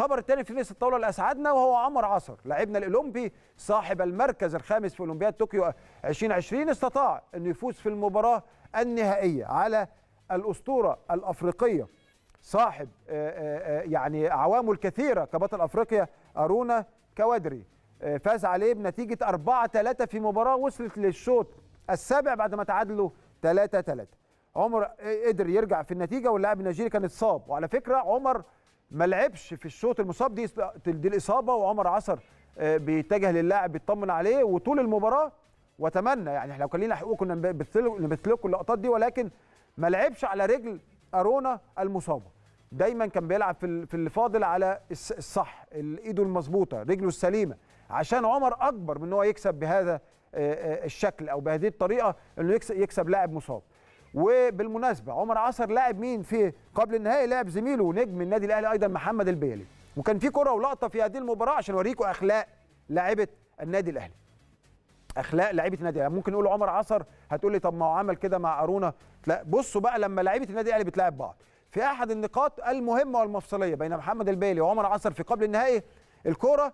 الخبر الثاني في فيس الطاوله اللي اسعدنا وهو عمر عصر لاعبنا الاولمبي صاحب المركز الخامس في اولمبياد طوكيو 2020 استطاع انه يفوز في المباراه النهائيه على الاسطوره الافريقيه صاحب آه، آه، آه، يعني اعوامه الكثيره كبطل افريقيا ارونا كوادري فاز عليه بنتيجه 4 3 في مباراه وصلت للشوط السابع بعد ما تعادلوا 3 3 عمر قدر يرجع في النتيجه واللاعب النيجيري كان اتصاب وعلى فكره عمر ما لعبش في الشوط المصاب دي دي الاصابه وعمر عصر آه، بيتجه للاعب بيطمن عليه وطول المباراه واتمنى يعني احنا لو كان لنا حقوق كنا نبث لكم اللقطات دي ولكن ما لعبش على رجل ارونا المصابه دايما كان بيلعب في في اللي فاضل على الصح ايده المظبوطه رجله السليمه عشان عمر اكبر من ان هو يكسب بهذا آه، آه، الشكل او بهذه الطريقه انه يكسب يكسب لاعب مصاب وبالمناسبه عمر عصر لاعب مين في قبل النهائي لاعب زميله نجم النادي الاهلي ايضا محمد البيلي وكان في كره ولقطه في هذه المباراه عشان اوريكم اخلاق لاعيبه النادي الاهلي اخلاق لعيبه النادي الاهلي ممكن نقول عمر عصر هتقول لي طب ما هو عمل كده مع ارونا لا بصوا بقى لما لعيبه النادي الاهلي بتلاعب بعض في احد النقاط المهمه والمفصليه بين محمد البيلي وعمر عصر في قبل النهائي الكوره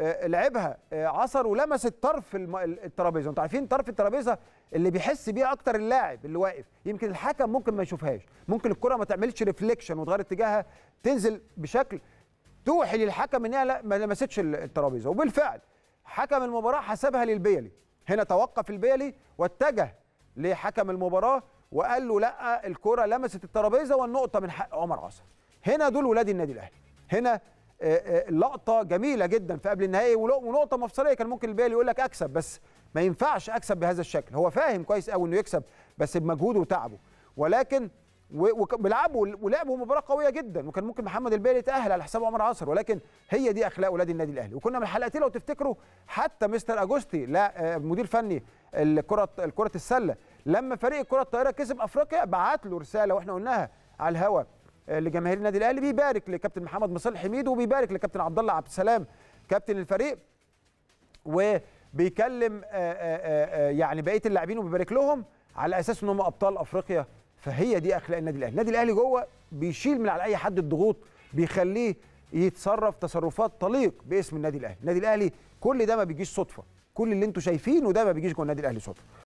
آه، لعبها آه، عصر ولمست طرف الترابيزه انتوا عارفين طرف الترابيزه اللي بيحس بيه اكتر اللاعب اللي واقف يمكن الحكم ممكن ما يشوفهاش ممكن الكره ما تعملش ريفليكشن وتغير اتجاهها تنزل بشكل توحي للحكم انها لا ما لمستش الترابيزه وبالفعل حكم المباراه حسبها للبيلي هنا توقف البيلي واتجه لحكم المباراه وقال له لا الكره لمست الترابيزه والنقطه من حق عمر عصر هنا دول ولاد النادي الاهلي هنا لقطه جميله جدا في قبل النهائي ونقطه مفصليه كان ممكن البيلي يقول لك اكسب بس ما ينفعش اكسب بهذا الشكل هو فاهم كويس قوي انه يكسب بس بمجهوده وتعبه ولكن بيلعبوا ولعبوا مباراه قويه جدا وكان ممكن محمد البيلي يتاهل على حساب عمر عاصر ولكن هي دي اخلاق ولاد النادي الاهلي وكنا من الحلقتين لو تفتكروا حتى مستر اجوستي لا آه، مدير فني الكره كره السله لما فريق كره الطائره كسب افريقيا بعت له رساله واحنا قلناها على الهواء لجماهير النادي الاهلي بيبارك لكابتن محمد مصطفى حميد وبيبارك لكابتن عبد الله عبد السلام كابتن الفريق وبيكلم آه، آه، آه، يعني بقيه اللاعبين وبيبارك لهم على اساس ان هم ابطال افريقيا فهي دي اخلاق النادي الاهلي النادي الاهلي جوه بيشيل من على اي حد الضغوط بيخليه يتصرف تصرفات تليق باسم النادي الاهلي النادي الاهلي كل ده ما بيجيش صدفه كل اللي انتم شايفينه ده ما بيجيش جوه النادي الاهلي صدفه